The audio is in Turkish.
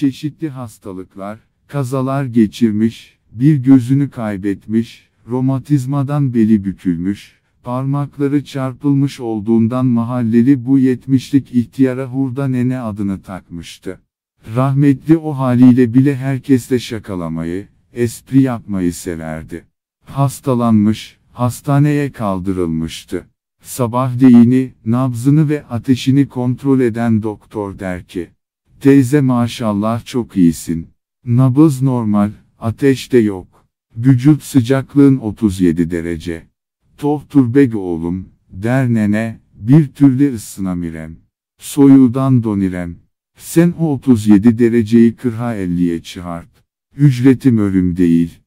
çeşitli hastalıklar, kazalar geçirmiş, bir gözünü kaybetmiş, romatizmadan beli bükülmüş, parmakları çarpılmış olduğundan mahalleli bu yetmişlik ihtiyara hurda nene adını takmıştı. Rahmetli o haliyle bile herkesle şakalamayı, espri yapmayı severdi. Hastalanmış, hastaneye kaldırılmıştı. Sabah deyini, nabzını ve ateşini kontrol eden doktor der ki, Teyze maşallah çok iyisin. Nabız normal, ateş de yok. Vücut sıcaklığın 37 derece. Toftur beg oğlum, der nene, bir türlü ısınamirem. Soyudan donirem. Sen o 37 dereceyi kırha 50'ye çıkart. Ücretim ölüm değil.